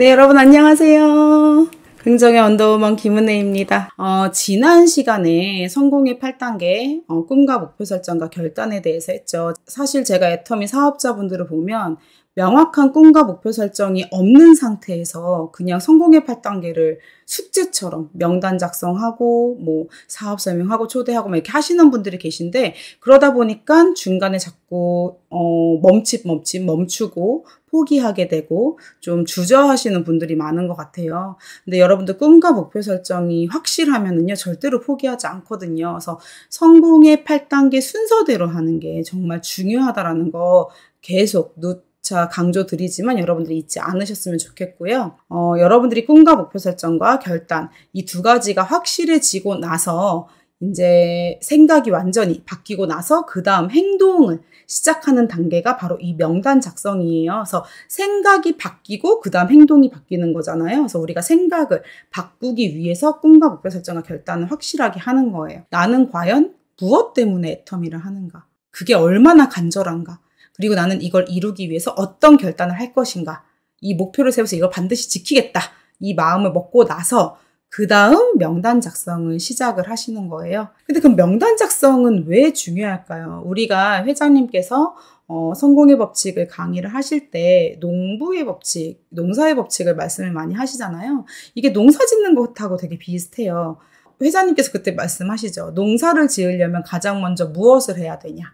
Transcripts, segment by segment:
네, 여러분 안녕하세요. 긍정의 언더우먼 김은혜입니다. 어, 지난 시간에 성공의 8단계, 어, 꿈과 목표 설정과 결단에 대해서 했죠. 사실 제가 애터미 사업자분들을 보면 명확한 꿈과 목표 설정이 없는 상태에서 그냥 성공의 8단계를 숙제처럼 명단 작성하고 뭐 사업 설명하고 초대하고 막 이렇게 하시는 분들이 계신데 그러다 보니까 중간에 자꾸 어 멈칫 멈칫 멈추고 포기하게 되고 좀 주저하시는 분들이 많은 것 같아요. 근데 여러분들 꿈과 목표 설정이 확실하면은요, 절대로 포기하지 않거든요. 그래서 성공의 8단계 순서대로 하는 게 정말 중요하다라는 거 계속 누, 자 강조드리지만 여러분들이 잊지 않으셨으면 좋겠고요. 어, 여러분들이 꿈과 목표 설정과 결단 이 두 가지가 확실해지고 나서 이제 생각이 완전히 바뀌고 나서 그 다음 행동을 시작하는 단계가 바로 이 명단 작성이에요. 그래서 생각이 바뀌고 그 다음 행동이 바뀌는 거잖아요. 그래서 우리가 생각을 바꾸기 위해서 꿈과 목표 설정과 결단을 확실하게 하는 거예요. 나는 과연 무엇 때문에 애터미를 하는가? 그게 얼마나 간절한가? 그리고 나는 이걸 이루기 위해서 어떤 결단을 할 것인가. 이 목표를 세워서 이걸 반드시 지키겠다. 이 마음을 먹고 나서 그 다음 명단 작성을 시작을 하시는 거예요. 근데 그럼 명단 작성은 왜 중요할까요? 우리가 회장님께서 어, 성공의 법칙을 강의를 하실 때 농부의 법칙, 농사의 법칙을 말씀을 많이 하시잖아요. 이게 농사 짓는 것하고 되게 비슷해요. 회장님께서 그때 말씀하시죠. 농사를 지으려면 가장 먼저 무엇을 해야 되냐?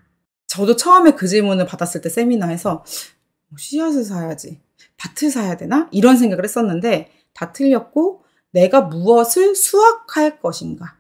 저도 처음에 그 질문을 받았을 때 세미나에서 뭐 씨앗을 사야지, 밭을 사야 되나? 이런 생각을 했었는데 다 틀렸고 내가 무엇을 수확할 것인가?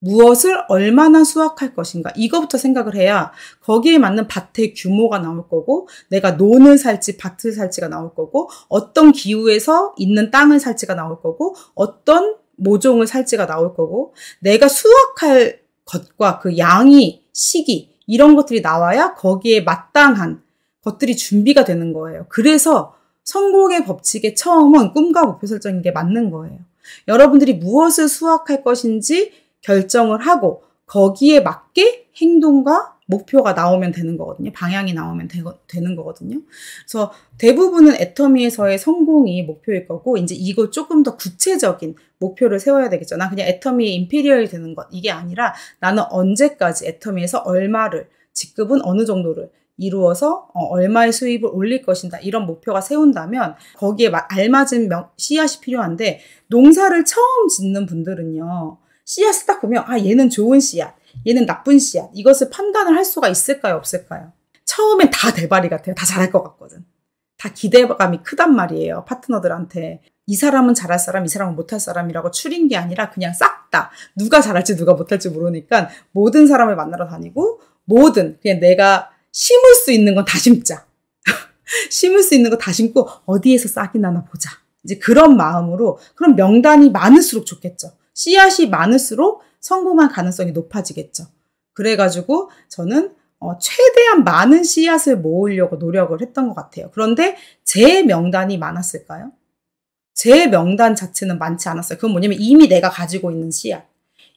무엇을 얼마나 수확할 것인가? 이거부터 생각을 해야 거기에 맞는 밭의 규모가 나올 거고, 내가 논을 살지, 밭을 살지가 나올 거고, 어떤 기후에서 있는 땅을 살지가 나올 거고, 어떤 모종을 살지가 나올 거고, 내가 수확할 것과 그 양이, 시기, 이런 것들이 나와야 거기에 마땅한 것들이 준비가 되는 거예요. 그래서 성공의 법칙의 처음은 꿈과 목표 설정인 게 맞는 거예요. 여러분들이 무엇을 수확할 것인지 결정을 하고 거기에 맞게 행동과 목표가 나오면 되는 거거든요. 방향이 나오면 되, 는 거거든요. 그래서 대부분은 애터미에서의 성공이 목표일 거고 이제 이거 조금 더 구체적인 목표를 세워야 되겠죠. 나 그냥 애터미의 인페리얼이 되는 것 이게 아니라 나는 언제까지 애터미에서 얼마를 직급은 어느 정도를 이루어서 어, 얼마의 수입을 올릴 것인다 이런 목표가 세운다면 거기에 알맞은 씨앗이 필요한데 농사를 처음 짓는 분들은요 씨앗을 딱 보면 아 얘는 좋은 씨앗 얘는 나쁜 씨앗. 이것을 판단을 할 수가 있을까요? 없을까요? 처음엔 다 대발이 같아요. 다 잘할 것 같거든. 다 기대감이 크단 말이에요. 파트너들한테. 이 사람은 잘할 사람, 이 사람은 못할 사람이라고 추린 게 아니라 그냥 싹 다 누가 잘할지 누가 못할지 모르니까 모든 사람을 만나러 다니고 모든 그냥 내가 심을 수 있는 건 다 심자. 심을 수 있는 거 다 심고 어디에서 싹이 나나 보자. 이제 그런 마음으로 그럼 명단이 많을수록 좋겠죠. 씨앗이 많을수록 성공할 가능성이 높아지겠죠. 그래가지고 저는 어, 최대한 많은 씨앗을 모으려고 노력을 했던 것 같아요. 그런데 제 명단이 많았을까요? 제 명단 자체는 많지 않았어요. 그건 뭐냐면 이미 내가 가지고 있는 씨앗.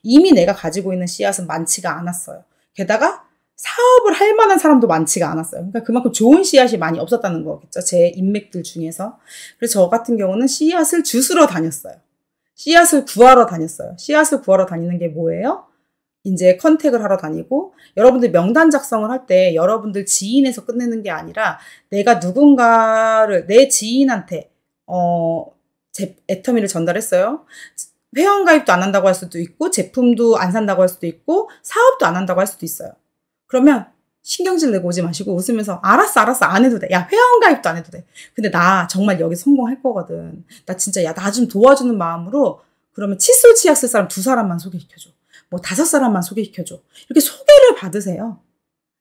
이미 내가 가지고 있는 씨앗은 많지가 않았어요. 게다가 사업을 할 만한 사람도 많지가 않았어요. 그러니까 그만큼 좋은 씨앗이 많이 없었다는 거겠죠. 제 인맥들 중에서. 그래서 저 같은 경우는 씨앗을 주스러 다녔어요. 씨앗을 구하러 다녔어요. 씨앗을 구하러 다니는 게 뭐예요? 이제 컨택을 하러 다니고 여러분들 명단 작성을 할 때 여러분들 지인에서 끝내는 게 아니라 내가 누군가를 내 지인한테 어 애터미를 전달했어요. 회원 가입도 안 한다고 할 수도 있고 제품도 안 산다고 할 수도 있고 사업도 안 한다고 할 수도 있어요. 그러면 신경질 내고 오지 마시고 웃으면서 알았어 알았어 안 해도 돼 야 회원 가입도 안 해도 돼 근데 나 정말 여기 성공할 거거든 나 진짜 야 나 좀 도와주는 마음으로 그러면 칫솔 치약 쓸 사람 두 사람만 소개시켜줘 뭐 다섯 사람만 소개시켜줘 이렇게 소개를 받으세요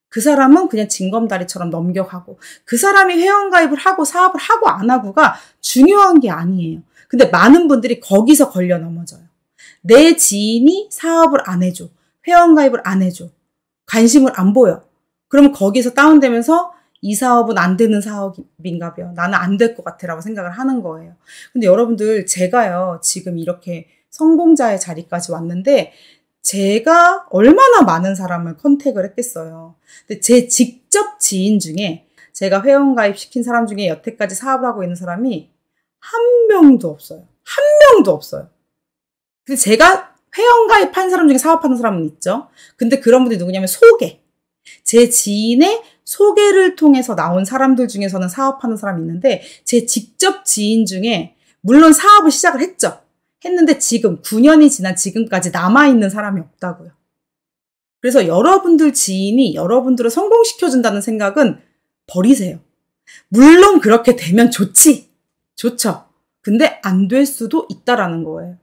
그 사람은 그냥 징검다리처럼 넘겨가고 그 사람이 회원가입을 하고 사업을 하고 안 하고가 중요한 게 아니에요. 근데 많은 분들이 거기서 걸려 넘어져요. 내 지인이 사업을 안 해줘. 회원가입을 안 해줘. 관심을 안 보여. 그러면 거기서 다운되면서 이 사업은 안 되는 사업인가 봐요. 나는 안 될 것 같아 라고 생각을 하는 거예요. 근데 여러분들 제가요 지금 이렇게 성공자의 자리까지 왔는데 제가 얼마나 많은 사람을 컨택을 했겠어요. 근데 제 직접 지인 중에 제가 회원 가입시킨 사람 중에 여태까지 사업을 하고 있는 사람이 한 명도 없어요. 한 명도 없어요. 근데 제가 회원 가입한 사람 중에 사업하는 사람은 있죠. 근데 그런 분들이 누구냐면 소개. 제 지인의 소개를 통해서 나온 사람들 중에서는 사업하는 사람이 있는데 제 직접 지인 중에 물론 사업을 시작을 했죠. 했는데 지금 9년이 지난 지금까지 남아있는 사람이 없다고요. 그래서 여러분들 지인이 여러분들을 성공시켜준다는 생각은 버리세요. 물론 그렇게 되면 좋지. 좋죠. 근데 안 될 수도 있다라는 거예요.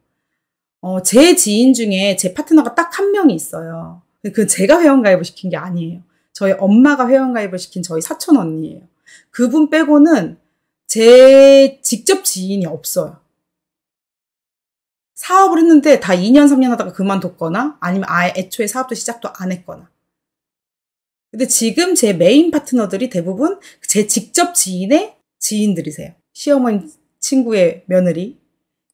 어, 제 지인 중에 제 파트너가 딱 한 명이 있어요. 그건 제가 회원가입을 시킨 게 아니에요. 저희 엄마가 회원가입을 시킨 저희 사촌 언니예요. 그분 빼고는 제 직접 지인이 없어요. 사업을 했는데 다 2년, 3년 하다가 그만뒀거나 아니면 아예 애초에 사업도 시작도 안 했거나. 근데 지금 제 메인 파트너들이 대부분 제 직접 지인의 지인들이세요. 시어머니 친구의 며느리,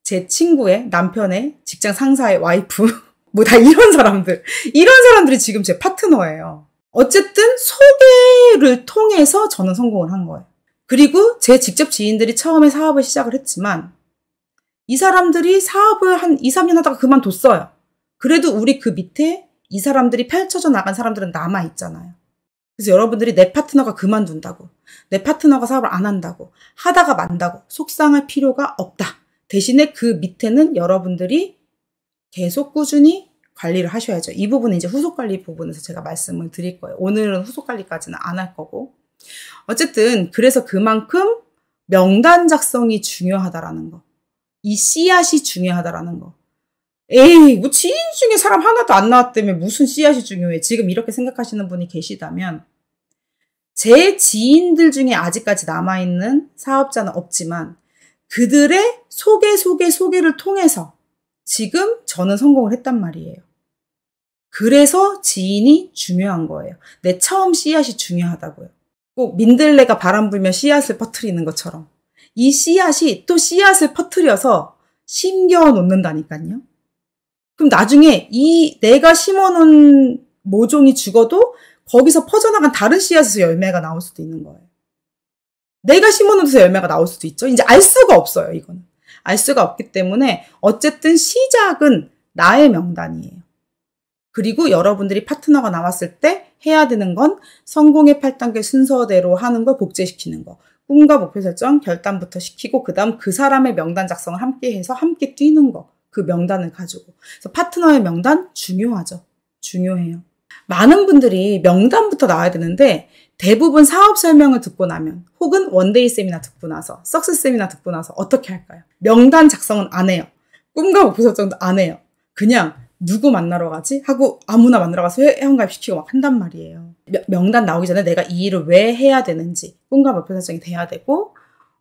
제 친구의 남편의 직장 상사의 와이프. 뭐다 이런 사람들. 이런 사람들이 지금 제 파트너예요. 어쨌든 소개를 통해서 저는 성공을 한 거예요. 그리고 제 직접 지인들이 처음에 사업을 시작을 했지만 이 사람들이 사업을 한 2, 3년 하다가 그만뒀어요. 그래도 우리 그 밑에 이 사람들이 펼쳐져 나간 사람들은 남아있잖아요. 그래서 여러분들이 내 파트너가 그만둔다고, 내 파트너가 사업을 안 한다고, 하다가 만다고 속상할 필요가 없다. 대신에 그 밑에는 여러분들이 계속 꾸준히 관리를 하셔야죠. 이 부분은 이제 후속 관리 부분에서 제가 말씀을 드릴 거예요. 오늘은 후속 관리까지는 안 할 거고. 어쨌든 그래서 그만큼 명단 작성이 중요하다라는 거. 이 씨앗이 중요하다라는 거. 에이, 뭐 지인 중에 사람 하나도 안 나왔다며 무슨 씨앗이 중요해. 지금 이렇게 생각하시는 분이 계시다면 제 지인들 중에 아직까지 남아있는 사업자는 없지만 그들의 소개, 소개, 소개를 통해서 지금 저는 성공을 했단 말이에요. 그래서 지인이 중요한 거예요. 내 처음 씨앗이 중요하다고요. 꼭 민들레가 바람 불면 씨앗을 퍼트리는 것처럼 이 씨앗이 또 씨앗을 퍼트려서 심겨 놓는다니까요. 그럼 나중에 이 내가 심어놓은 모종이 죽어도 거기서 퍼져나간 다른 씨앗에서 열매가 나올 수도 있는 거예요. 내가 심어놓은 데서 열매가 나올 수도 있죠. 이제 알 수가 없어요, 이거는 알 수가 없기 때문에 어쨌든 시작은 나의 명단이에요. 그리고 여러분들이 파트너가 나왔을 때 해야 되는 건 성공의 8단계 순서대로 하는 걸 복제시키는 거. 꿈과 목표 설정, 결단부터 시키고 그다음 그 사람의 명단 작성을 함께 해서 함께 뛰는 거. 그 명단을 가지고. 그래서 파트너의 명단 중요하죠. 중요해요. 많은 분들이 명단부터 나와야 되는데 대부분 사업 설명을 듣고 나면 혹은 원데이 세미나 듣고 나서 석스 세미나 듣고 나서 어떻게 할까요? 명단 작성은 안 해요. 꿈과 목표 설정도 안 해요. 그냥 누구 만나러 가지? 하고 아무나 만나러 가서 회원가입시키고 막 한단 말이에요. 명단 나오기 전에 내가 이 일을 왜 해야 되는지 꿈과 목표 설정이 돼야 되고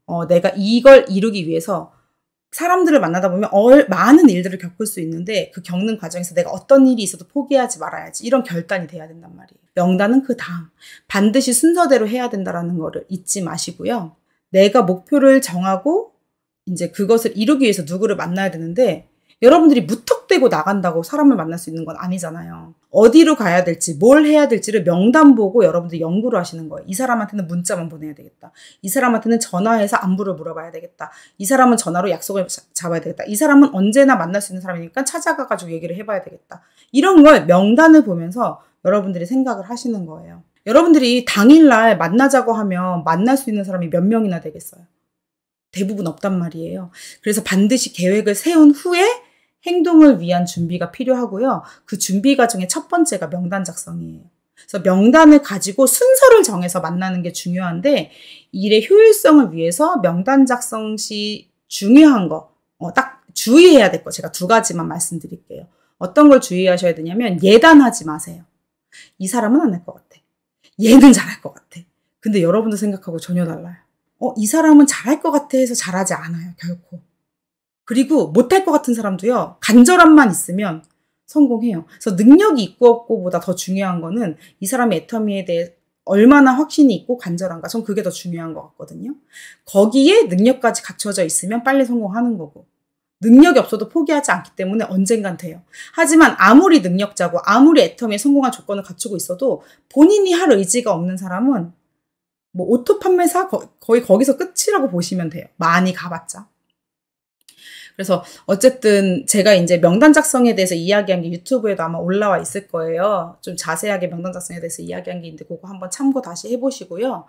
어, 내가 이걸 이루기 위해서 사람들을 만나다 보면 얼, 많은 일들을 겪을 수 있는데 그 겪는 과정에서 내가 어떤 일이 있어도 포기하지 말아야지 이런 결단이 돼야 된단 말이에요. 명단은 그 다음 반드시 순서대로 해야 된다라는 거를 잊지 마시고요. 내가 목표를 정하고 이제 그것을 이루기 위해서 누구를 만나야 되는데 여러분들이 무턱대고 나간다고 사람을 만날 수 있는 건 아니잖아요. 어디로 가야 될지, 뭘 해야 될지를 명단 보고 여러분들 이 연구를 하시는 거예요. 이 사람한테는 문자만 보내야 되겠다. 이 사람한테는 전화해서 안부를 물어봐야 되겠다. 이 사람은 전화로 약속을 잡아야 되겠다. 이 사람은 언제나 만날 수 있는 사람이니까 찾아가가지고 얘기를 해봐야 되겠다. 이런 걸 명단을 보면서 여러분들이 생각을 하시는 거예요. 여러분들이 당일날 만나자고 하면 만날 수 있는 사람이 몇 명이나 되겠어요? 대부분 없단 말이에요. 그래서 반드시 계획을 세운 후에 행동을 위한 준비가 필요하고요. 그 준비 과정의 첫 번째가 명단 작성이에요. 그래서 명단을 가지고 순서를 정해서 만나는 게 중요한데 일의 효율성을 위해서 명단 작성 시 중요한 거, 어, 딱 주의해야 될 거 제가 두 가지만 말씀드릴게요. 어떤 걸 주의하셔야 되냐면 예단하지 마세요. 이 사람은 안 할 것 같아. 얘는 잘 할 것 같아. 근데 여러분도 생각하고 전혀 달라요. 어, 이 사람은 잘 할 것 같아 해서 잘하지 않아요, 결코. 그리고 못할 것 같은 사람도요, 간절함만 있으면 성공해요. 그래서 능력이 있고 없고보다 더 중요한 거는 이 사람의 애터미에 대해 얼마나 확신이 있고 간절한가. 전 그게 더 중요한 것 같거든요. 거기에 능력까지 갖춰져 있으면 빨리 성공하는 거고. 능력이 없어도 포기하지 않기 때문에 언젠간 돼요. 하지만 아무리 능력자고 아무리 애터미에 성공한 조건을 갖추고 있어도 본인이 할 의지가 없는 사람은 뭐 오토 판매사 거의 거기서 끝이라고 보시면 돼요. 많이 가봤자. 그래서 어쨌든 제가 이제 명단 작성에 대해서 이야기한 게 유튜브에도 아마 올라와 있을 거예요. 좀 자세하게 명단 작성에 대해서 이야기한 게 있는데 그거 한번 참고 다시 해보시고요.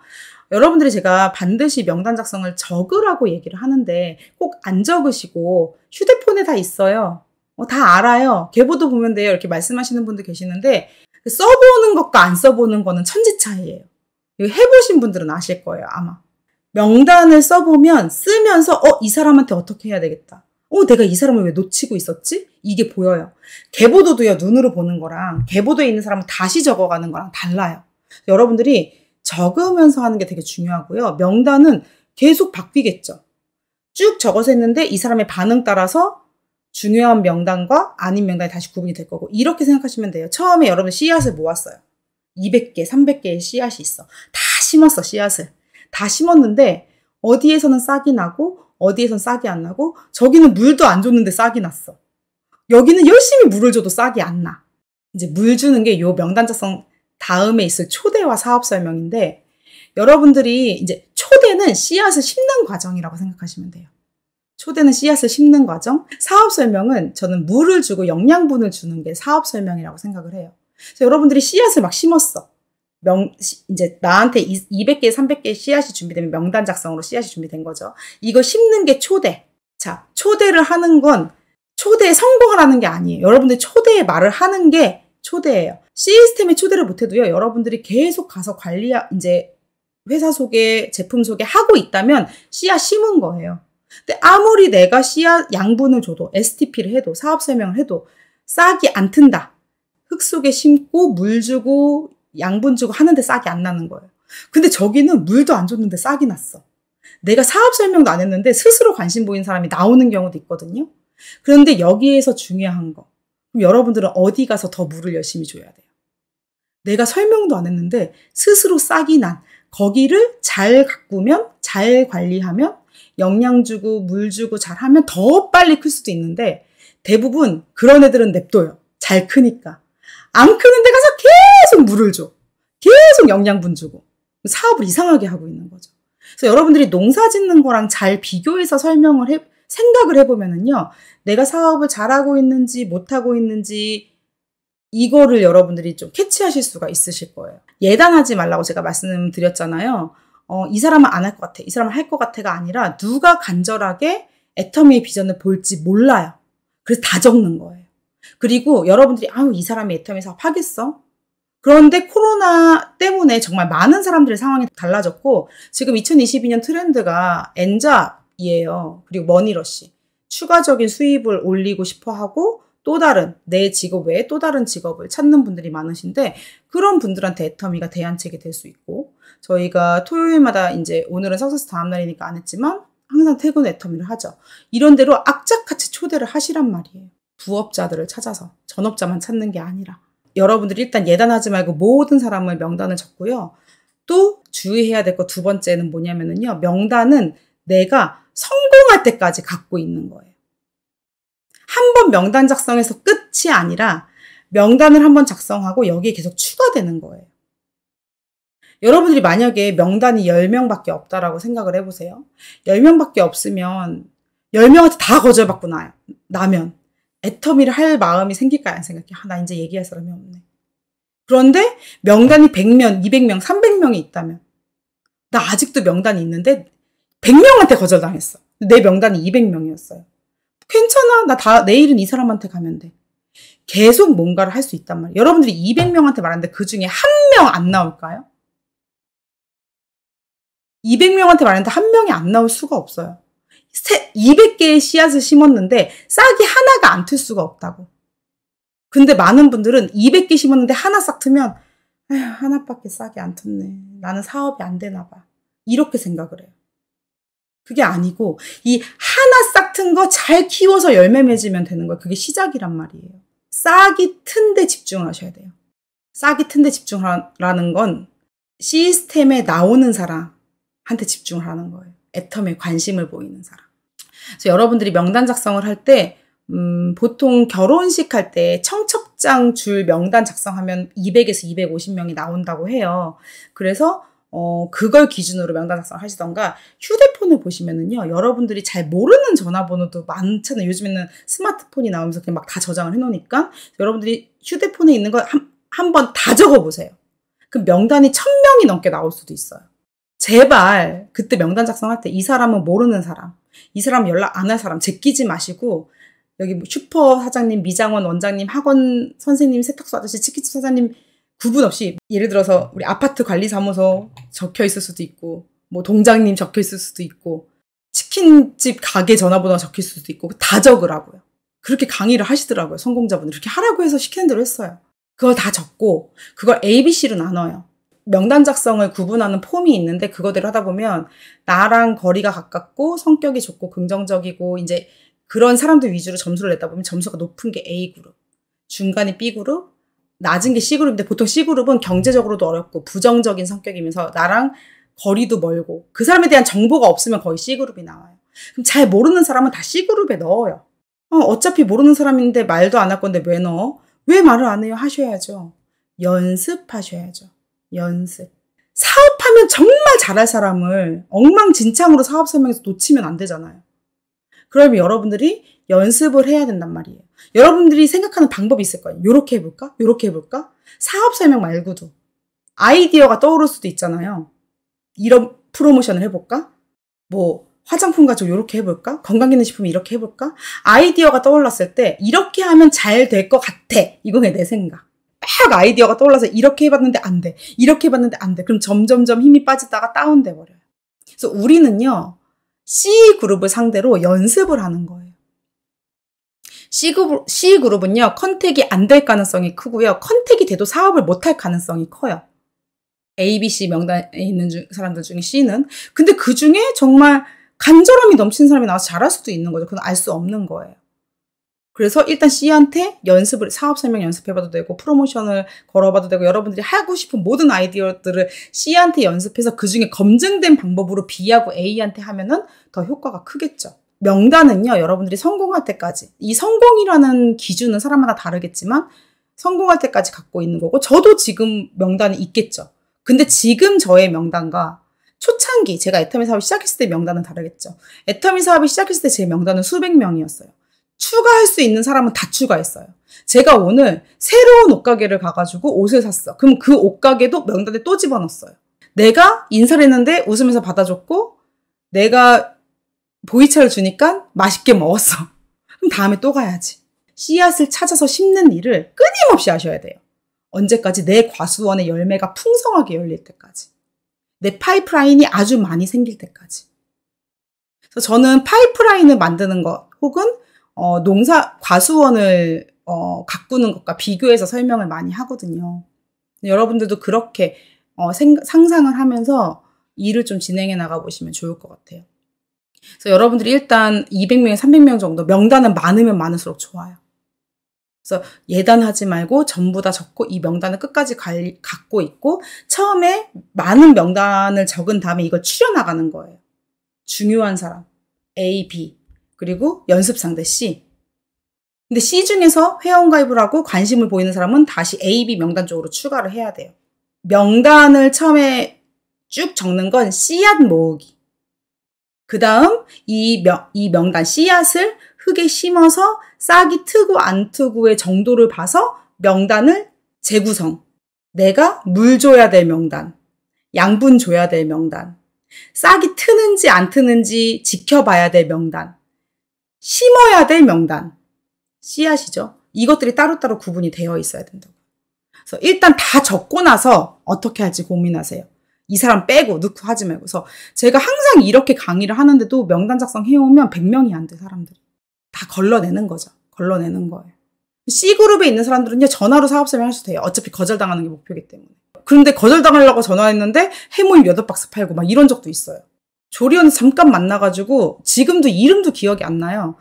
여러분들이 제가 반드시 명단 작성을 적으라고 얘기를 하는데 꼭 안 적으시고 휴대폰에 다 있어요. 어, 다 알아요. 개보도 보면 돼요. 이렇게 말씀하시는 분도 계시는데 그 써보는 것과 안 써보는 거는 천지 차이예요. 해보신 분들은 아실 거예요, 아마. 명단을 써보면 쓰면서 어, 이 사람한테 어떻게 해야 되겠다. 어, 내가 이 사람을 왜 놓치고 있었지? 이게 보여요. 개보도도요, 눈으로 보는 거랑, 개보도에 있는 사람은 다시 적어가는 거랑 달라요. 여러분들이 적으면서 하는 게 되게 중요하고요. 명단은 계속 바뀌겠죠. 쭉 적어서 했는데 이 사람의 반응 따라서 중요한 명단과 아닌 명단이 다시 구분이 될 거고, 이렇게 생각하시면 돼요. 처음에 여러분 씨앗을 모았어요. 200개, 300개의 씨앗이 있어. 다 심었어, 씨앗을. 다 심었는데, 어디에서는 싹이 나고, 어디에선 싹이 안 나고 저기는 물도 안 줬는데 싹이 났어. 여기는 열심히 물을 줘도 싹이 안 나. 이제 물 주는 게 요명단작성 다음에 있을 초대와 사업 설명인데 여러분들이 이제 초대는 씨앗을 심는 과정이라고 생각하시면 돼요. 초대는 씨앗을 심는 과정, 사업 설명은 저는 물을 주고 영양분을 주는 게 사업 설명이라고 생각을 해요. 그래서 여러분들이 씨앗을 막 심었어. 명, 이제 나한테 200개, 300개 씨앗이 준비되면 명단 작성으로 씨앗이 준비된 거죠. 이거 심는 게 초대. 자, 초대를 하는 건 초대에 성공을 하는 게 아니에요. 여러분들 초대에 말을 하는 게 초대예요. 시스템에 초대를 못해도요, 여러분들이 계속 가서 관리, 이제 회사 소개, 제품 소개 하고 있다면 씨앗 심은 거예요. 근데 아무리 내가 씨앗 양분을 줘도, STP를 해도, 사업 설명을 해도 싹이 안 튼다. 흙 속에 심고 물 주고 양분 주고 하는데 싹이 안 나는 거예요. 근데 저기는 물도 안 줬는데 싹이 났어. 내가 사업 설명도 안 했는데 스스로 관심 보이는 사람이 나오는 경우도 있거든요. 그런데 여기에서 중요한 거. 그럼 여러분들은 어디 가서 더 물을 열심히 줘야 돼요. 내가 설명도 안 했는데 스스로 싹이 난 거기를 잘 가꾸면 잘 관리하면 영양 주고 물 주고 잘 하면 더 빨리 클 수도 있는데 대부분 그런 애들은 냅둬요. 잘 크니까. 안 크는 데 가서 계속 물을 줘. 계속 영양분 주고. 사업을 이상하게 하고 있는 거죠. 그래서 여러분들이 농사 짓는 거랑 잘 비교해서 설명을 해, 생각을 해보면은요. 내가 사업을 잘하고 있는지 못하고 있는지 이거를 여러분들이 좀 캐치하실 수가 있으실 거예요. 예단하지 말라고 제가 말씀드렸잖아요. 어, 이 사람은 안 할 것 같아. 이 사람은 할 것 같아가 아니라 누가 간절하게 애터미의 비전을 볼지 몰라요. 그래서 다 적는 거예요. 그리고 여러분들이 아유 이 사람이 애터미 사업 하겠어? 그런데 코로나 때문에 정말 많은 사람들의 상황이 달라졌고 지금 2022년 트렌드가 엔자이에요 그리고 머니러시. 추가적인 수입을 올리고 싶어 하고 또 다른 내 직업 외에 또 다른 직업을 찾는 분들이 많으신데 그런 분들한테 애터미가 대안책이 될 수 있고 저희가 토요일마다 이제 오늘은 석세스 다음 날이니까 안 했지만 항상 퇴근 애터미를 하죠. 이런 대로 악착같이 초대를 하시란 말이에요. 부업자들을 찾아서 전업자만 찾는 게 아니라 여러분들이 일단 예단하지 말고 모든 사람을 명단을 적고요. 또 주의해야 될 거 두 번째는 뭐냐면은요. 명단은 내가 성공할 때까지 갖고 있는 거예요. 한 번 명단 작성해서 끝이 아니라 명단을 한번 작성하고 여기에 계속 추가되는 거예요. 여러분들이 만약에 명단이 10명밖에 없다라고 생각을 해보세요. 10명밖에 없으면 10명한테 다 거절받고 나요. 나면 애터미를 할 마음이 생길까 안 생각해. 아, 나 이제 얘기할 사람이 없네. 그런데 명단이 100명, 200명, 300명이 있다면 나 아직도 명단이 있는데 100명한테 거절당했어. 내 명단이 200명이었어요. 괜찮아. 나 다, 내일은 이 사람한테 가면 돼. 계속 뭔가를 할 수 있단 말이에요. 여러분들이 200명한테 말하는데 그 중에 한 명 안 나올까요? 200명한테 말하는데 한 명이 안 나올 수가 없어요. 200개의 씨앗을 심었는데 싹이 하나가 안 틀 수가 없다고. 근데 많은 분들은 200개 심었는데 하나 싹 트면 에휴, 하나밖에 싹이 안 틉네. 나는 사업이 안 되나 봐. 이렇게 생각을 해요. 그게 아니고 이 하나 싹 튼 거 잘 키워서 열매 맺으면 되는 거예요. 그게 시작이란 말이에요. 싹이 튼 데 집중하셔야 돼요. 싹이 튼 데 집중하라는 건 시스템에 나오는 사람한테 집중을하는 거예요. 애텀에 관심을 보이는 사람. 그래서 여러분들이 명단 작성을 할때 음, 보통 결혼식 할 때 청첩장 줄 명단 작성하면 200에서 250명이 나온다고 해요. 그래서 어, 그걸 기준으로 명단 작성하시던가 을 휴대폰을 보시면은요, 여러분들이 잘 모르는 전화번호도 많잖아요. 요즘에는 스마트폰이 나오면서 그냥 막 다 저장을 해놓으니까 여러분들이 휴대폰에 있는 걸 한, 한 번 다 적어보세요. 그 명단이 천명이 넘게 나올 수도 있어요. 제발 그때 명단 작성할 때 이 사람은 모르는 사람, 이 사람 연락 안 할 사람 제끼지 마시고 여기 뭐 슈퍼 사장님, 미장원 원장님, 학원 선생님, 세탁소 아저씨, 치킨집 사장님 구분 없이 예를 들어서 우리 아파트 관리 사무소 적혀 있을 수도 있고 뭐 동장님 적혀 있을 수도 있고 치킨집 가게 전화번호 적힐 수도 있고 다 적으라고요. 그렇게 강의를 하시더라고요. 성공자분들 이렇게 하라고 해서 시키는 대로 했어요. 그걸 다 적고 그걸 ABC로 나눠요. 명단 작성을 구분하는 폼이 있는데 그거대로 하다 보면 나랑 거리가 가깝고 성격이 좋고 긍정적이고 이제 그런 사람들 위주로 점수를 냈다 보면 점수가 높은 게 A 그룹, 중간이 B 그룹, 낮은 게 C 그룹인데 보통 C 그룹은 경제적으로도 어렵고 부정적인 성격이면서 나랑 거리도 멀고 그 사람에 대한 정보가 없으면 거의 C 그룹이 나와요. 그럼 잘 모르는 사람은 다 C 그룹에 넣어요. 어, 어차피 모르는 사람인데 말도 안 할 건데 왜 넣어? 왜 말을 안 해요? 하셔야죠. 연습하셔야죠. 연습. 사업하면 정말 잘할 사람을 엉망진창으로 사업 설명에서 놓치면 안 되잖아요. 그러면 여러분들이 연습을 해야 된단 말이에요. 여러분들이 생각하는 방법이 있을 거예요. 이렇게 해볼까? 이렇게 해볼까? 사업 설명 말고도. 아이디어가 떠오를 수도 있잖아요. 이런 프로모션을 해볼까? 뭐, 화장품 가지고 이렇게 해볼까? 건강기능식품 이렇게 해볼까? 아이디어가 떠올랐을 때 이렇게 하면 잘 될 것 같아. 이건 내 생각. 막 아이디어가 떠올라서 이렇게 해봤는데 안 돼. 이렇게 해봤는데 안 돼. 그럼 점점점 힘이 빠지다가 다운돼 버려요. 그래서 우리는요, C 그룹을 상대로 연습을 하는 거예요. C, 그룹, C 그룹은요, 컨택이 안 될 가능성이 크고요. 컨택이 돼도 사업을 못 할 가능성이 커요. A, B, C 명단에 있는 중, 사람들 중에 C는. 근데 그 중에 정말 간절함이 넘치는 사람이 나와서 잘할 수도 있는 거죠. 그건 알 수 없는 거예요. 그래서 일단 C한테 연습을 사업 설명 연습해봐도 되고 프로모션을 걸어봐도 되고 여러분들이 하고 싶은 모든 아이디어들을 C한테 연습해서 그 중에 검증된 방법으로 B하고 A한테 하면은 더 효과가 크겠죠. 명단은요 여러분들이 성공할 때까지 이 성공이라는 기준은 사람마다 다르겠지만 성공할 때까지 갖고 있는 거고 저도 지금 명단이 있겠죠. 근데 지금 저의 명단과 초창기 제가 애터미 사업을 시작했을 때 명단은 다르겠죠. 애터미 사업이 시작했을 때 제 명단은 수백 명이었어요. 추가할 수 있는 사람은 다 추가했어요. 제가 오늘 새로운 옷가게를 가가지고 옷을 샀어. 그럼 그 옷가게도 명단에 또 집어넣었어요. 내가 인사를 했는데 웃으면서 받아줬고 내가 보이차를 주니까 맛있게 먹었어. 그럼 다음에 또 가야지. 씨앗을 찾아서 심는 일을 끊임없이 하셔야 돼요. 언제까지 내 과수원의 열매가 풍성하게 열릴 때까지. 내 파이프라인이 아주 많이 생길 때까지. 그래서 저는 파이프라인을 만드는 것 혹은 어, 농사 과수원을 어, 가꾸는 것과 비교해서 설명을 많이 하거든요. 여러분들도 그렇게 어, 생, 상상을 하면서 일을 좀 진행해 나가 보시면 좋을 것 같아요. 그래서 여러분들이 일단 200명, 300명 정도 명단은 많으면 많을수록 좋아요. 그래서 예단하지 말고 전부 다 적고 이 명단을 끝까지 관리, 갖고 있고 처음에 많은 명단을 적은 다음에 이걸 추려 나가는 거예요. 중요한 사람 A, B 그리고 연습 상대 C. 근데 C 중에서 회원 가입을 하고 관심을 보이는 사람은 다시 A, B 명단 쪽으로 추가를 해야 돼요. 명단을 처음에 쭉 적는 건 씨앗 모으기. 그 다음 이, 이 명단 씨앗을 흙에 심어서 싹이 트고 안 트고의 정도를 봐서 명단을 재구성. 내가 물 줘야 될 명단, 양분 줘야 될 명단, 싹이 트는지 안 트는지 지켜봐야 될 명단, 심어야 될 명단, 씨앗이죠. 이것들이 따로따로 구분이 되어 있어야 된다고. 그래서 일단 다 적고 나서 어떻게 할지 고민하세요. 이 사람 빼고 넣고 하지 말고. 그래서 제가 항상 이렇게 강의를 하는데도 명단 작성 해오면 100명이 안 돼, 사람들이. 다 걸러내는 거죠. 걸러내는 거예요. C그룹에 있는 사람들은요, 전화로 사업설명 하셔도 돼요. 어차피 거절당하는 게 목표이기 때문에. 그런데 거절당하려고 전화했는데 해물8 박스 팔고 막 이런 적도 있어요. 조리원 잠깐 만나가지고 지금도 이름도 기억이 안 나요.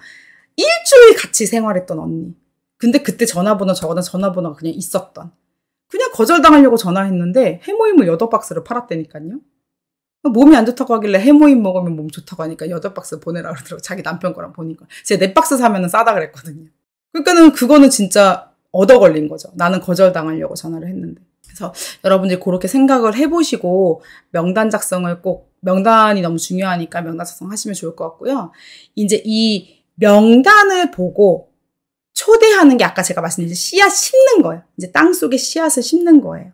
일주일 같이 생활했던 언니. 근데 그때 전화번호 저거나 전화번호가 그냥 있었던. 그냥 거절당하려고 전화했는데 해모임을 여덟 박스를 팔았다니까요. 몸이 안 좋다고 하길래 해모임 먹으면 몸 좋다고 하니까 여덟 박스 보내라 그러더라고. 자기 남편 거랑 보니까. 제가 네 박스 사면은 싸다 그랬거든요. 그러니까는 그거는 진짜 얻어 걸린 거죠. 나는 거절당하려고 전화를 했는데. 그래서 여러분들이 그렇게 생각을 해보시고 명단 작성을 꼭 명단이 너무 중요하니까 명단 작성하시면 좋을 것 같고요. 이제 이 명단을 보고 초대하는 게 아까 제가 말씀드린 씨앗 심는 거예요. 이제 땅 속에 씨앗을 심는 거예요.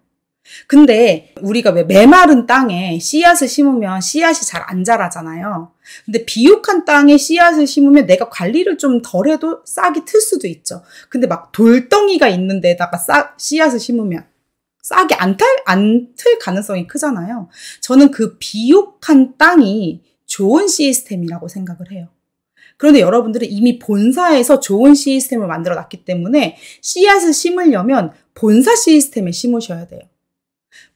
근데 우리가 왜 메마른 땅에 씨앗을 심으면 씨앗이 잘 안 자라잖아요. 근데 비옥한 땅에 씨앗을 심으면 내가 관리를 좀 덜 해도 싹이 틀 수도 있죠. 근데 막 돌덩이가 있는 데다가 싹 씨앗을 심으면 싸게 안 탈, 안틀 가능성이 크잖아요. 저는 그 비옥한 땅이 좋은 시스템이라고 생각을 해요. 그런데 여러분들은 이미 본사에서 좋은 시스템을 만들어 놨기 때문에 씨앗을 심으려면 본사 시스템에 심으셔야 돼요.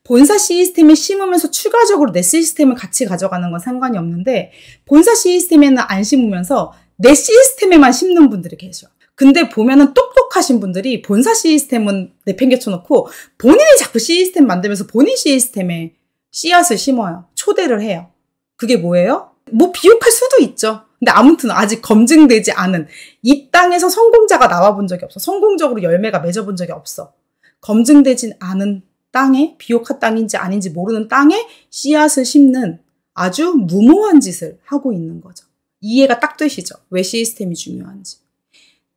본사 시스템에 심으면서 추가적으로 내 시스템을 같이 가져가는 건 상관이 없는데 본사 시스템에는 안 심으면서 내 시스템에만 심는 분들이 계셔. 근데 보면은 똑똑하신 분들이 본사 시스템은 내팽겨쳐 놓고 본인이 자꾸 시스템 만들면서 본인 시스템에 씨앗을 심어요. 초대를 해요. 그게 뭐예요? 뭐 비옥할 수도 있죠. 근데 아무튼 아직 검증되지 않은 이 땅에서 성공자가 나와 본 적이 없어. 성공적으로 열매가 맺어 본 적이 없어. 검증되진 않은 땅에 비옥한 땅인지 아닌지 모르는 땅에 씨앗을 심는 아주 무모한 짓을 하고 있는 거죠. 이해가 딱 되시죠? 왜 시스템이 중요한지.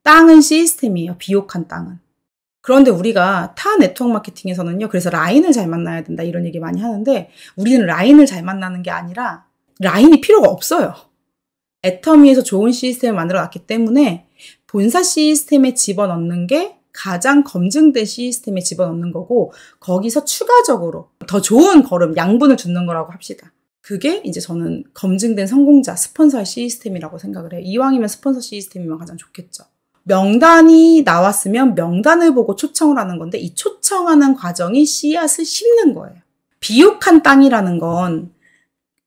땅은 시스템이에요. 비옥한 땅은. 그런데 우리가 타 네트워크 마케팅에서는요, 그래서 라인을 잘 만나야 된다 이런 얘기 많이 하는데, 우리는 라인을 잘 만나는 게 아니라, 라인이 필요가 없어요. 애터미에서 좋은 시스템을 만들어 놨기 때문에, 본사 시스템에 집어넣는 게 가장 검증된 시스템에 집어넣는 거고, 거기서 추가적으로 더 좋은 걸음, 양분을 주는 거라고 합시다. 그게 이제 저는 검증된 성공자, 스폰서 시스템이라고 생각을 해요. 이왕이면 스폰서 시스템이면 가장 좋겠죠. 명단이 나왔으면 명단을 보고 초청을 하는 건데 이 초청하는 과정이 씨앗을 심는 거예요. 비옥한 땅이라는 건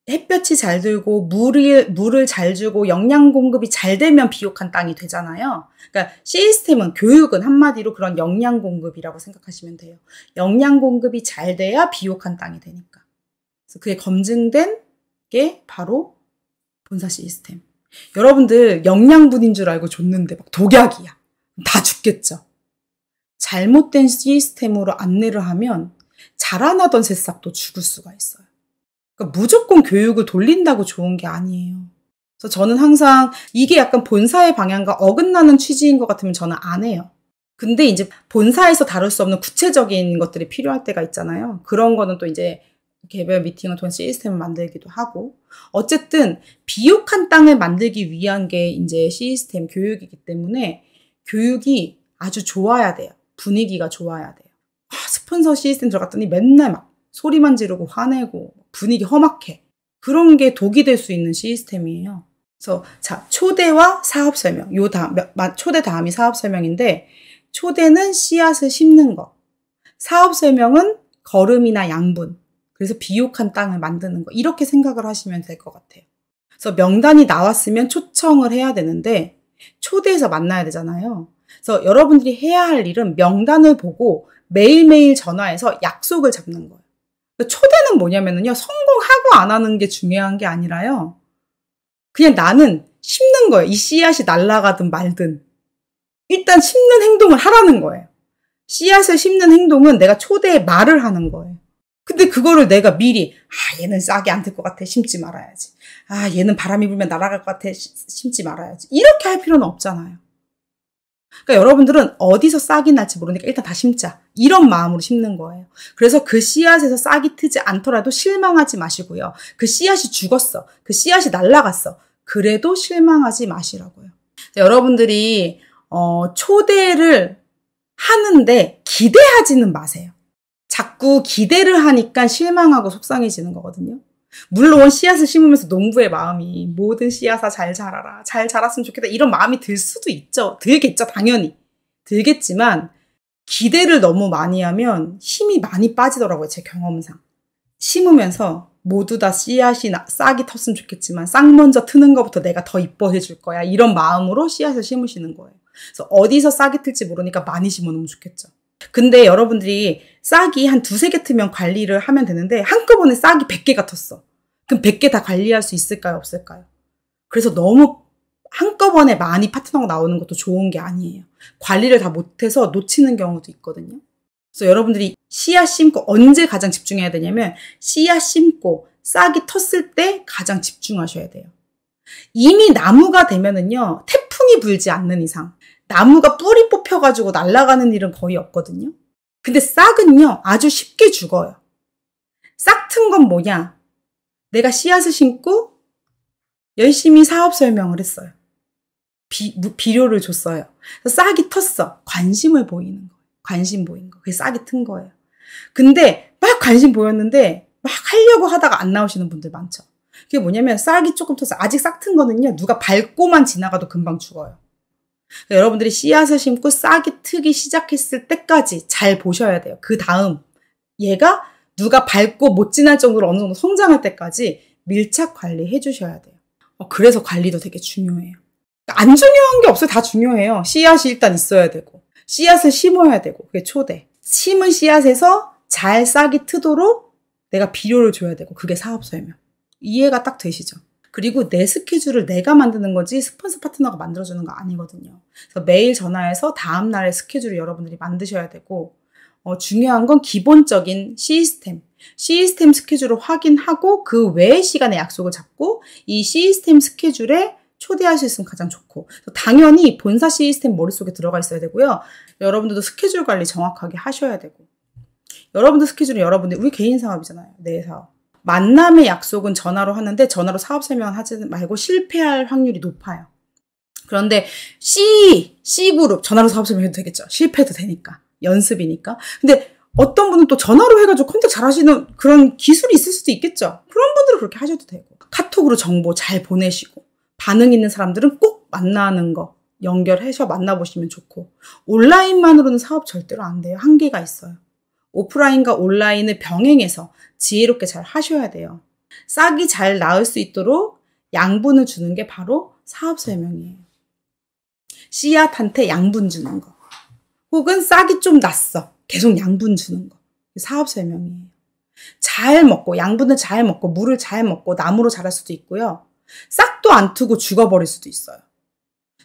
햇볕이 잘 들고 물을 물을 잘 주고 영양 공급이 잘 되면 비옥한 땅이 되잖아요. 그러니까 시스템은 교육은 한마디로 그런 영양 공급이라고 생각하시면 돼요. 영양 공급이 잘 돼야 비옥한 땅이 되니까. 그래서 그게 검증된 게 바로 본사 시스템. 여러분들 영양분인 줄 알고 줬는데 막 독약이야. 다 죽겠죠. 잘못된 시스템으로 안내를 하면 자라나던 새싹도 죽을 수가 있어요. 그러니까 무조건 교육을 돌린다고 좋은 게 아니에요. 그래서 저는 항상 이게 약간 본사의 방향과 어긋나는 취지인 것 같으면 저는 안 해요. 근데 이제 본사에서 다룰 수 없는 구체적인 것들이 필요할 때가 있잖아요. 그런 거는 또 이제 개별 미팅을 통한 시스템을 만들기도 하고 어쨌든 비옥한 땅을 만들기 위한 게 이제 시스템 교육이기 때문에 교육이 아주 좋아야 돼요. 분위기가 좋아야 돼요. 아, 스폰서 시스템 들어갔더니 맨날 막 소리만 지르고 화내고 분위기 험악해. 그런 게 독이 될 수 있는 시스템이에요. 그래서 자 초대와 사업 설명. 요 다음 초대 다음이 사업 설명인데 초대는 씨앗을 심는 거. 사업 설명은 걸음이나 양분. 그래서 비옥한 땅을 만드는 거 이렇게 생각을 하시면 될 것 같아요. 그래서 명단이 나왔으면 초청을 해야 되는데 초대해서 만나야 되잖아요. 그래서 여러분들이 해야 할 일은 명단을 보고 매일매일 전화해서 약속을 잡는 거예요. 그러니까 초대는 뭐냐면요. 성공하고 안 하는 게 중요한 게 아니라요. 그냥 나는 심는 거예요. 이 씨앗이 날아가든 말든. 일단 심는 행동을 하라는 거예요. 씨앗을 심는 행동은 내가 초대에 말을 하는 거예요. 근데 그거를 내가 미리 아 얘는 싹이 안 될 것 같아 심지 말아야지 아 얘는 바람이 불면 날아갈 것 같아 심지 말아야지 이렇게 할 필요는 없잖아요 그러니까 여러분들은 어디서 싹이 날지 모르니까 일단 다 심자 이런 마음으로 심는 거예요 그래서 그 씨앗에서 싹이 트지 않더라도 실망하지 마시고요 그 씨앗이 죽었어 그 씨앗이 날라갔어 그래도 실망하지 마시라고요 여러분들이 어, 초대를 하는데 기대하지는 마세요 자꾸 기대를 하니까 실망하고 속상해지는 거거든요. 물론 씨앗을 심으면서 농부의 마음이 모든 씨앗아 잘 자라라, 잘 자랐으면 좋겠다 이런 마음이 들 수도 있죠. 들겠죠, 당연히. 들겠지만 기대를 너무 많이 하면 힘이 많이 빠지더라고요, 제 경험상. 심으면서 모두 다 씨앗이 나, 싹이 텄으면 좋겠지만 싹 먼저 트는 것부터 내가 더 이뻐해 줄 거야 이런 마음으로 씨앗을 심으시는 거예요. 그래서 어디서 싹이 틀지 모르니까 많이 심어놓으면 좋겠죠. 근데 여러분들이 싹이 한 두세 개 트면 관리를 하면 되는데 한꺼번에 싹이 100개가 텄어. 그럼 100개 다 관리할 수 있을까요? 없을까요? 그래서 너무 한꺼번에 많이 파트너가 나오는 것도 좋은 게 아니에요. 관리를 다 못해서 놓치는 경우도 있거든요. 그래서 여러분들이 씨앗 심고 언제 가장 집중해야 되냐면 씨앗 심고 싹이 텄을 때 가장 집중하셔야 돼요. 이미 나무가 되면은요, 태풍이 불지 않는 이상, 나무가 뿌리 뽑혀가지고 날아가는 일은 거의 없거든요. 근데 싹은요, 아주 쉽게 죽어요. 싹 튼 건 뭐냐? 내가 씨앗을 심고 열심히 사업 설명을 했어요. 비, 비료를 줬어요. 싹이 텄어. 관심을 보이는 거예요. 관심 보이는 거. 그게 싹이 튼 거예요. 근데 막 관심 보였는데 막 하려고 하다가 안 나오시는 분들 많죠. 그게 뭐냐면 싹이 조금 텄어. 아직 싹 튼 거는요. 누가 밟고만 지나가도 금방 죽어요. 여러분들이 씨앗을 심고 싹이 트기 시작했을 때까지 잘 보셔야 돼요. 그 다음 얘가 누가 밟고 못 지날 정도로 어느 정도 성장할 때까지 밀착 관리해 주셔야 돼요. 어, 그래서 관리도 되게 중요해요. 안 중요한 게 없어요. 다 중요해요. 씨앗이 일단 있어야 되고 씨앗을 심어야 되고 그게 초대. 심은 씨앗에서 잘 싹이 트도록 내가 비료를 줘야 되고 그게 사업 소 설명. 이해가 딱 되시죠? 그리고 내 스케줄을 내가 만드는 거지 스폰서 파트너가 만들어주는 거 아니거든요. 그래서 매일 전화해서 다음 날의 스케줄을 여러분들이 만드셔야 되고 어, 중요한 건 기본적인 시스템. 시스템 스케줄을 확인하고 그 외의 시간에 약속을 잡고 이 시스템 스케줄에 초대할 수 있으면 가장 좋고 당연히 본사 시스템 머릿속에 들어가 있어야 되고요. 여러분들도 스케줄 관리 정확하게 하셔야 되고 여러분들 스케줄은 여러분들 우리 개인 사업이잖아요. 내 사업. 만남의 약속은 전화로 하는데 전화로 사업 설명 하지 말고 실패할 확률이 높아요. 그런데 C, C그룹, 전화로 사업 설명해도 되겠죠. 실패도 되니까. 연습이니까. 근데 어떤 분은 또 전화로 해가지고 컨택 잘 하시는 그런 기술이 있을 수도 있겠죠. 그런 분들은 그렇게 하셔도 되고. 카톡으로 정보 잘 보내시고. 반응 있는 사람들은 꼭 만나는 거 연결해서 만나보시면 좋고. 온라인만으로는 사업 절대로 안 돼요. 한계가 있어요. 오프라인과 온라인을 병행해서 지혜롭게 잘 하셔야 돼요. 싹이 잘 나을 수 있도록 양분을 주는 게 바로 사업 설명이에요. 씨앗한테 양분 주는 거. 혹은 싹이 좀 났어. 계속 양분 주는 거. 사업 설명이에요. 잘 먹고, 양분을 잘 먹고, 물을 잘 먹고, 나무로 자랄 수도 있고요. 싹도 안 트고 죽어버릴 수도 있어요.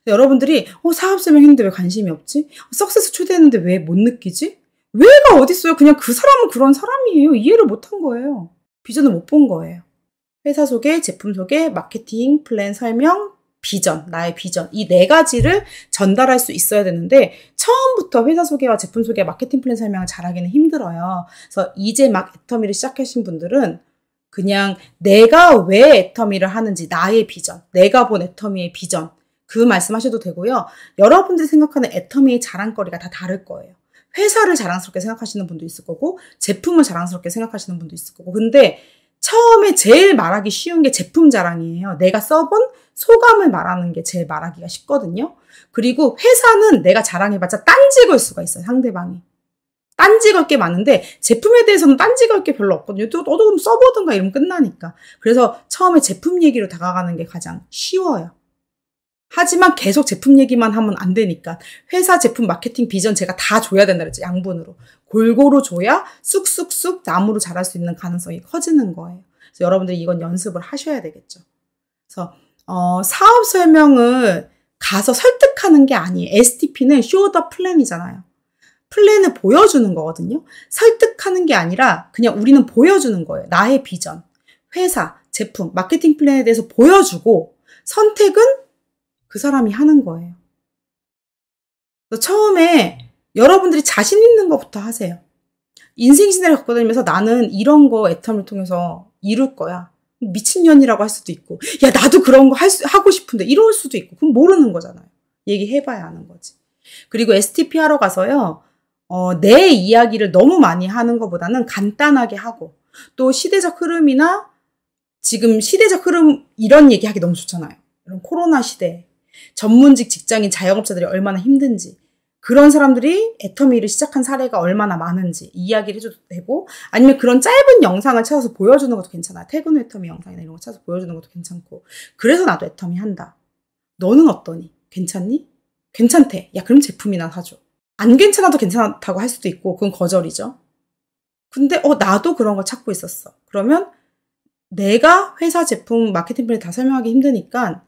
여러분들이, 어, 사업 설명 했는데 왜 관심이 없지? 석세스 초대했는데 왜 못 느끼지? 왜가 어딨어요? 그냥 그 사람은 그런 사람이에요. 이해를 못한 거예요. 비전을 못 본 거예요. 회사 소개, 제품 소개, 마케팅, 플랜 설명, 비전, 나의 비전. 이 네 가지를 전달할 수 있어야 되는데, 처음부터 회사 소개와 제품 소개, 마케팅 플랜 설명을 잘하기는 힘들어요. 그래서 이제 막 애터미를 시작하신 분들은 그냥 내가 왜 애터미를 하는지, 나의 비전, 내가 본 애터미의 비전, 그 말씀하셔도 되고요. 여러분들이 생각하는 애터미의 자랑거리가 다 다를 거예요. 회사를 자랑스럽게 생각하시는 분도 있을 거고 제품을 자랑스럽게 생각하시는 분도 있을 거고 근데 처음에 제일 말하기 쉬운 게 제품 자랑이에요. 내가 써본 소감을 말하는 게 제일 말하기가 쉽거든요. 그리고 회사는 내가 자랑해봤자 딴지 걸 수가 있어요. 상대방이. 딴지 걸 게 많은데 제품에 대해서는 딴지 걸 게 별로 없거든요. 또 너도 그럼 써보든가 이러면 끝나니까. 그래서 처음에 제품 얘기로 다가가는 게 가장 쉬워요. 하지만 계속 제품 얘기만 하면 안 되니까 회사 제품 마케팅 비전 제가 다 줘야 된다 그랬죠. 양분으로. 골고루 줘야 쑥쑥쑥 나무로 자랄 수 있는 가능성이 커지는 거예요. 그래서 여러분들이 이건 연습을 하셔야 되겠죠. 그래서 어, 사업 설명은 가서 설득하는 게 아니에요. STP는 show the plan이잖아요. 플랜을 보여주는 거거든요. 설득하는 게 아니라 그냥 우리는 보여주는 거예요. 나의 비전, 회사, 제품, 마케팅 플랜에 대해서 보여주고 선택은 그 사람이 하는 거예요. 처음에 여러분들이 자신 있는 것부터 하세요. 인생 신대를 갖고 다니면서 나는 이런 거 애탐을 통해서 이룰 거야. 미친년이라고 할 수도 있고, 야, 나도 그런 거 할 수, 하고 싶은데 이럴 수도 있고, 그럼 모르는 거잖아요. 얘기해봐야 아는 거지. 그리고 STP 하러 가서요, 어, 내 이야기를 너무 많이 하는 것보다는 간단하게 하고, 또 시대적 흐름이나 지금 시대적 흐름 이런 얘기하기 너무 좋잖아요. 코로나 시대 전문직 직장인 자영업자들이 얼마나 힘든지 그런 사람들이 애터미를 시작한 사례가 얼마나 많은지 이야기를 해줘도 되고 아니면 그런 짧은 영상을 찾아서 보여주는 것도 괜찮아 퇴근 후 애터미 영상이나 이런 거 찾아서 보여주는 것도 괜찮고 그래서 나도 애터미 한다 너는 어떠니? 괜찮니? 괜찮대 야 그럼 제품이나 사줘 안 괜찮아도 괜찮다고 할 수도 있고 그건 거절이죠 근데 어 나도 그런 거 찾고 있었어 그러면 내가 회사 제품 마케팅 플랜 다 설명하기 힘드니까 할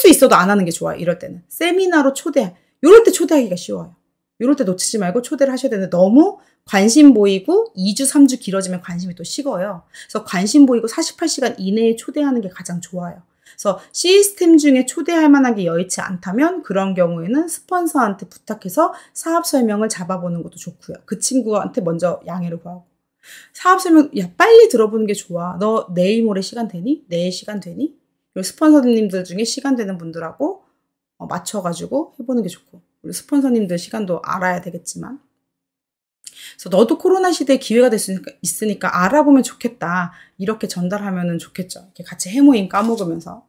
수 있어도 안 하는 게 좋아요. 이럴 때는. 세미나로 초대, 이럴 때 초대하기가 쉬워요. 이럴 때 놓치지 말고 초대를 하셔야 되는데 너무 관심 보이고 2주, 3주 길어지면 관심이 또 식어요. 그래서 관심 보이고 48시간 이내에 초대하는 게 가장 좋아요. 그래서 시스템 중에 초대할 만한 게 여의치 않다면 그런 경우에는 스폰서한테 부탁해서 사업 설명을 잡아보는 것도 좋고요. 그 친구한테 먼저 양해를 구하고. 사업 설명, 야, 빨리 들어보는 게 좋아. 너 내일 모레 시간 되니? 내일 시간 되니? 우리 스폰서님들 중에 시간 되는 분들하고 어, 맞춰가지고 해보는 게 좋고. 우리 스폰서님들 시간도 알아야 되겠지만. 그래서 너도 코로나 시대에 기회가 될 수 있으니까 알아보면 좋겠다. 이렇게 전달하면 좋겠죠. 이렇게 같이 해모임 까먹으면서.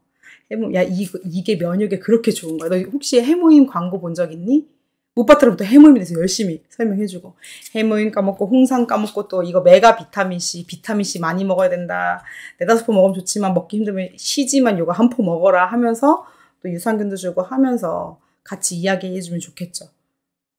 해모, 야, 이, 이게 면역에 그렇게 좋은 거야. 너 혹시 해모임 광고 본 적 있니? 오빠트로부터 해물에 대해서 열심히 설명해주고 해물 까먹고 홍삼 까먹고 또 이거 메가 비타민 C 비타민 C 많이 먹어야 된다 네다섯 포 먹으면 좋지만 먹기 힘들면 쉬지만 요거 한 포 먹어라 하면서 또 유산균도 주고 하면서 같이 이야기해주면 좋겠죠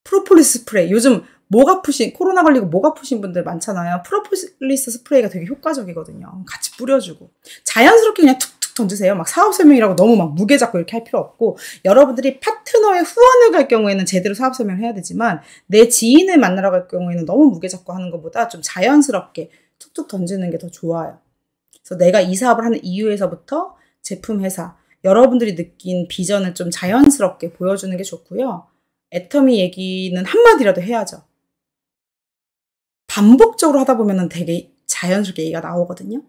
프로폴리스 스프레이 요즘 목 아프신 코로나 걸리고 목 아프신 분들 많잖아요 프로폴리스 스프레이가 되게 효과적이거든요 같이 뿌려주고 자연스럽게 그냥 툭툭 던지세요. 막 사업 설명이라고 너무 막 무게 잡고 이렇게 할 필요 없고 여러분들이 파트너의 후원을 갈 경우에는 제대로 사업 설명을 해야 되지만 내 지인을 만나러 갈 경우에는 너무 무게 잡고 하는 것보다 좀 자연스럽게 툭툭 던지는 게 더 좋아요. 그래서 내가 이 사업을 하는 이유에서부터 제품 회사 여러분들이 느낀 비전을 좀 자연스럽게 보여주는 게 좋고요. 애터미 얘기는 한마디라도 해야죠. 반복적으로 하다 보면 되게 자연스럽게 얘기가 나오거든요.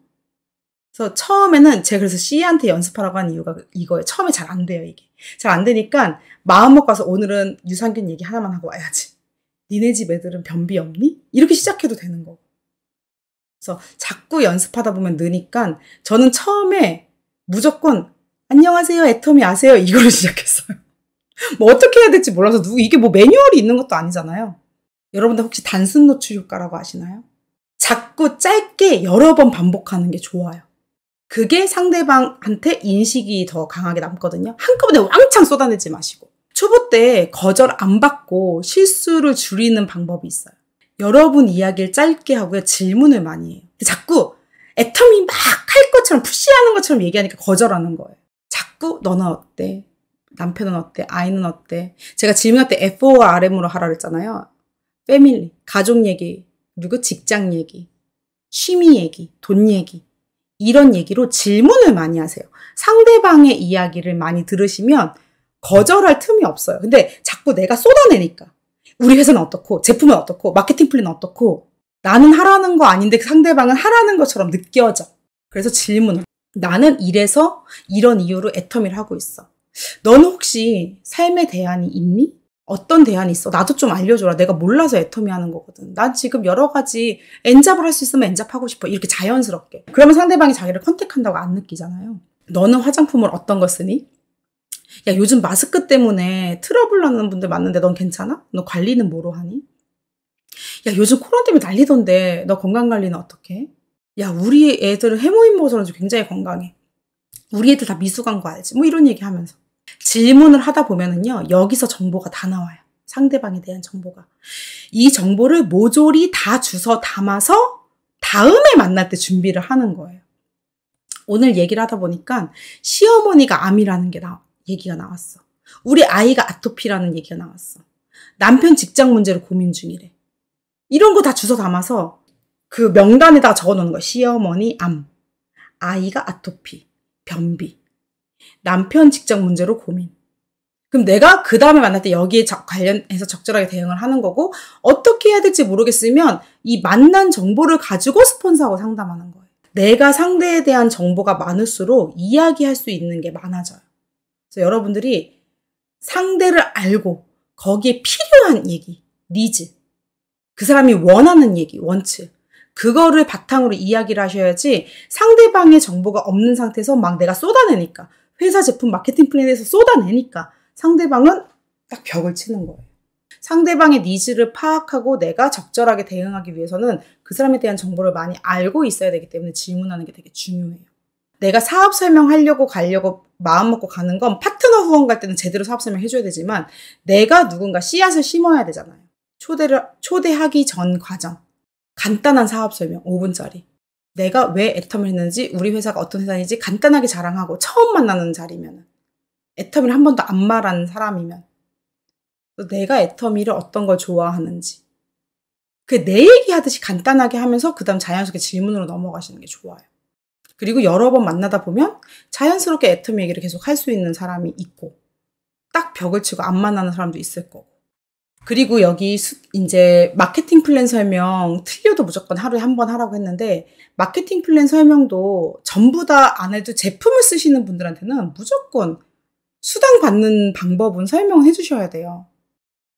그래서 처음에는 제가 그래서 C한테 연습하라고 한 이유가 이거예요. 처음에 잘 안 돼요, 이게. 잘 안 되니까 마음 먹고 가서 오늘은 유산균 얘기 하나만 하고 와야지. 니네 집 애들은 변비 없니? 이렇게 시작해도 되는 거고. 그래서 자꾸 연습하다 보면 느니까 저는 처음에 무조건 안녕하세요, 애터미 아세요? 이거를 시작했어요. 뭐 어떻게 해야 될지 몰라서 누구 이게 뭐 매뉴얼이 있는 것도 아니잖아요. 여러분들 혹시 단순 노출 효과라고 아시나요? 자꾸 짧게 여러 번 반복하는 게 좋아요. 그게 상대방한테 인식이 더 강하게 남거든요. 한꺼번에 왕창 쏟아내지 마시고. 초보 때 거절 안 받고 실수를 줄이는 방법이 있어요. 여러분 이야기를 짧게 하고요. 질문을 많이 해요. 자꾸 애터미 막 할 것처럼 푸시하는 것처럼 얘기하니까 거절하는 거예요. 자꾸 너는 어때? 남편은 어때? 아이는 어때? 제가 질문할 때 f o 와 RM으로 하라 그랬잖아요. 패밀리, 가족 얘기, 누구 직장 얘기, 취미 얘기, 돈 얘기. 이런 얘기로 질문을 많이 하세요. 상대방의 이야기를 많이 들으시면 거절할 틈이 없어요. 근데 자꾸 내가 쏟아내니까. 우리 회사는 어떻고, 제품은 어떻고, 마케팅 플랜은 어떻고, 나는 하라는 거 아닌데 상대방은 하라는 것처럼 느껴져. 그래서 질문. 을 나는 이래서 이런 이유로 애터미를 하고 있어. 너는 혹시 삶에 대안이 있니? 어떤 대안이 있어? 나도 좀 알려줘라. 내가 몰라서 애터미 하는 거거든. 난 지금 여러 가지 엔잡을 할 수 있으면 엔잡하고 싶어. 이렇게 자연스럽게. 그러면 상대방이 자기를 컨택한다고 안 느끼잖아요. 너는 화장품을 어떤 거 쓰니? 야, 요즘 마스크 때문에 트러블 나는 분들 많은데 넌 괜찮아? 너 관리는 뭐로 하니? 야, 요즘 코로나 때문에 난리던데 너 건강 관리는 어떻게 해? 야, 우리 애들은 해모임 먹어서 굉장히 건강해. 우리 애들 다 미숙한 거 알지? 뭐 이런 얘기 하면서. 질문을 하다 보면은요, 여기서 정보가 다 나와요. 상대방에 대한 정보가. 이 정보를 모조리 다 주서 담아서 다음에 만날 때 준비를 하는 거예요. 오늘 얘기를 하다 보니까 시어머니가 암이라는 게 나, 얘기가 나왔어. 우리 아이가 아토피라는 얘기가 나왔어. 남편 직장 문제로 고민 중이래. 이런 거 다 주워 담아서 그명단에다 적어 놓은 거야. 시어머니 암, 아이가 아토피, 변비. 남편 직장 문제로 고민. 그럼 내가 그 다음에 만날 때 여기에 관련해서 적절하게 대응을 하는 거고 어떻게 해야 될지 모르겠으면 이 만난 정보를 가지고 스폰서하고 상담하는 거예요. 내가 상대에 대한 정보가 많을수록 이야기할 수 있는 게 많아져요. 그래서 여러분들이 상대를 알고 거기에 필요한 얘기, 니즈, 그 사람이 원하는 얘기, 원츠, 그거를 바탕으로 이야기를 하셔야지 상대방의 정보가 없는 상태에서 막 내가 쏟아내니까 회사 제품 마케팅 플랜에서 쏟아내니까 상대방은 딱 벽을 치는 거예요. 상대방의 니즈를 파악하고 내가 적절하게 대응하기 위해서는 그 사람에 대한 정보를 많이 알고 있어야 되기 때문에 질문하는 게 되게 중요해요. 내가 사업 설명하려고 가려고 마음먹고 가는 건 파트너 후원 갈 때는 제대로 사업 설명 해줘야 되지만 내가 누군가 씨앗을 심어야 되잖아요. 초대를, 초대하기 전 과정. 간단한 사업 설명, 5분짜리. 내가 왜 애텀을 했는지 우리 회사가 어떤 회사인지 간단하게 자랑하고 처음 만나는 자리면 애텀을 한 번도 안말하는 사람이면 내가 애터미를 어떤 걸 좋아하는지 그 내 얘기하듯이 간단하게 하면서 그 다음 자연스럽게 질문으로 넘어가시는 게 좋아요. 그리고 여러 번 만나다 보면 자연스럽게 애터미 얘기를 계속 할 수 있는 사람이 있고 딱 벽을 치고 안 만나는 사람도 있을 거고 그리고 여기 수, 이제 마케팅 플랜 설명 틀려도 무조건 하루에 한 번 하라고 했는데 마케팅 플랜 설명도 전부 다 안 해도 제품을 쓰시는 분들한테는 무조건 수당 받는 방법은 설명해 주셔야 돼요.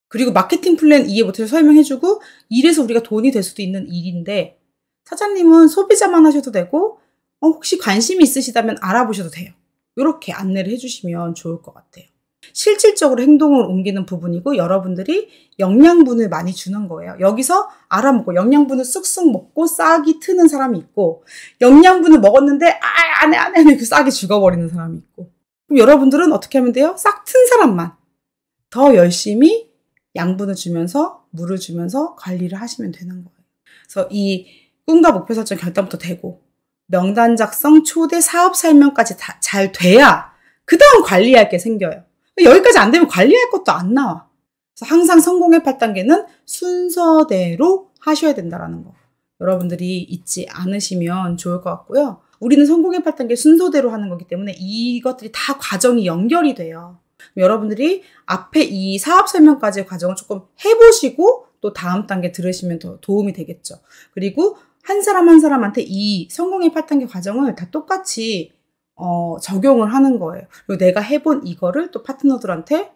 그리고 마케팅 플랜 이해 못해서 설명해 주고 이래서 우리가 돈이 될 수도 있는 일인데 사장님은 소비자만 하셔도 되고 어, 혹시 관심이 있으시다면 알아보셔도 돼요. 이렇게 안내를 해주시면 좋을 것 같아요. 실질적으로 행동을 옮기는 부분이고 여러분들이 영양분을 많이 주는 거예요. 여기서 알아먹고 영양분을 쑥쑥 먹고 싹이 트는 사람이 있고 영양분을 먹었는데 아 안해 안해 안해 그 싹이 죽어버리는 사람이 있고 그럼 여러분들은 어떻게 하면 돼요? 싹 튼 사람만 더 열심히 양분을 주면서 물을 주면서 관리를 하시면 되는 거예요. 그래서 이 꿈과 목표 설정 결단부터 되고 명단 작성, 초대 사업 설명까지 다 잘 돼야 그 다음 관리할 게 생겨요. 여기까지 안 되면 관리할 것도 안 나와. 그래서 항상 성공의 8단계는 순서대로 하셔야 된다라는 거. 여러분들이 잊지 않으시면 좋을 것 같고요. 우리는 성공의 8단계 순서대로 하는 거기 때문에 이것들이 다 과정이 연결이 돼요. 여러분들이 앞에 이 사업 설명까지의 과정을 조금 해보시고 또 다음 단계 들으시면 더 도움이 되겠죠. 그리고 한 사람 한 사람한테 이 성공의 8단계 과정을 다 똑같이 어, 적용을 하는 거예요. 그리고 내가 해본 이거를 또 파트너들한테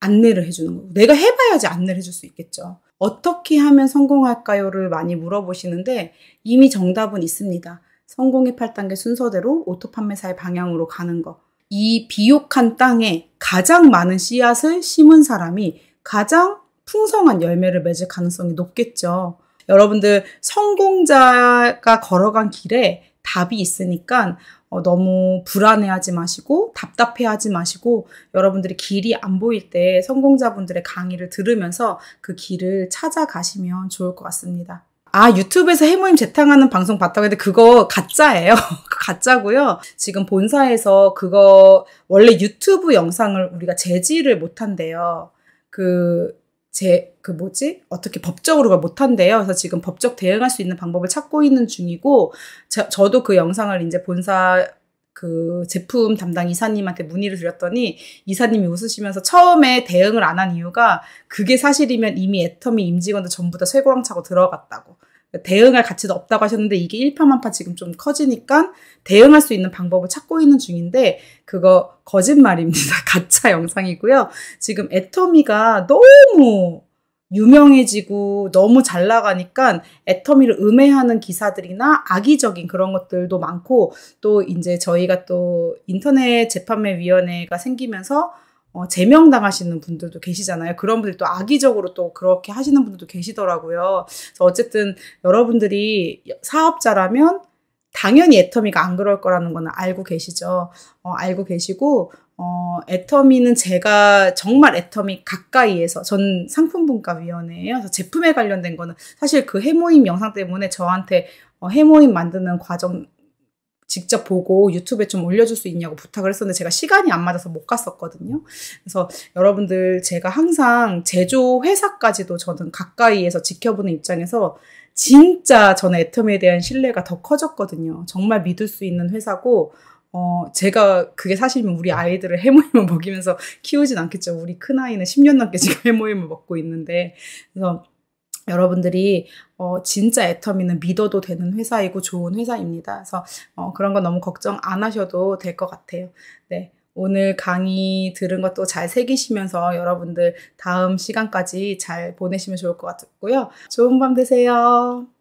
안내를 해주는 거예요. 내가 해봐야지 안내를 해줄 수 있겠죠. 어떻게 하면 성공할까요?를 많이 물어보시는데 이미 정답은 있습니다. 성공의 8단계 순서대로 오토 판매사의 방향으로 가는 거. 이 비옥한 땅에 가장 많은 씨앗을 심은 사람이 가장 풍성한 열매를 맺을 가능성이 높겠죠. 여러분들 성공자가 걸어간 길에 답이 있으니까 어, 너무 불안해하지 마시고 답답해하지 마시고 여러분들이 길이 안 보일 때 성공자분들의 강의를 들으면서 그 길을 찾아가시면 좋을 것 같습니다. 아, 유튜브에서 해모임 재탕하는 방송 봤다고 했는데 그거 가짜예요. 가짜고요. 지금 본사에서 그거 원래 유튜브 영상을 우리가 제지를 못 한대요. 그 제그 뭐지 어떻게 법적으로가 못한대요. 그래서 지금 법적 대응할 수 있는 방법을 찾고 있는 중이고 저, 저도 그 영상을 이제 본사 그 제품 담당 이사님한테 문의를 드렸더니 이사님이 웃으시면서 처음에 대응을 안 한 이유가 그게 사실이면 이미 애터미 임직원도 전부 다 쇠고랑 차고 들어갔다고. 그러니까 대응할 가치도 없다고 하셨는데 이게 일파만파 지금 좀 커지니까 대응할 수 있는 방법을 찾고 있는 중인데 그거 거짓말입니다. 가짜 영상이고요. 지금 애터미가 너무 유명해지고 너무 잘 나가니까 애터미를 음해하는 기사들이나 악의적인 그런 것들도 많고 또 이제 저희가 또 인터넷 재판매 위원회가 생기면서 어, 제명당하시는 분들도 계시잖아요. 그런 분들 또 악의적으로 또 그렇게 하시는 분들도 계시더라고요. 그래서 어쨌든 여러분들이 사업자라면 당연히 애터미가 안 그럴 거라는 거는 알고 계시죠. 어, 알고 계시고 어, 애터미는 제가 정말 애터미 가까이에서 전 상품분과위원회예요. 제품에 관련된 거는 사실 그 해모임 영상 때문에 저한테 어, 해모임 만드는 과정 직접 보고 유튜브에 좀 올려줄 수 있냐고 부탁을 했었는데 제가 시간이 안 맞아서 못 갔었거든요. 그래서 여러분들 제가 항상 제조 회사까지도 저는 가까이에서 지켜보는 입장에서 진짜 저는 애텀에 대한 신뢰가 더 커졌거든요. 정말 믿을 수 있는 회사고 어, 제가 그게 사실이면 우리 아이들을 해모임을 먹이면서 키우진 않겠죠. 우리 큰아이는 10년 넘게 지금 해모임을 먹고 있는데. 그래서 여러분들이 어, 진짜 애터미는 믿어도 되는 회사이고 좋은 회사입니다. 그래서 어, 그런 건 너무 걱정 안 하셔도 될 것 같아요. 네. 오늘 강의 들은 것도 잘 새기시면서 여러분들 다음 시간까지 잘 보내시면 좋을 것 같고요. 좋은 밤 되세요.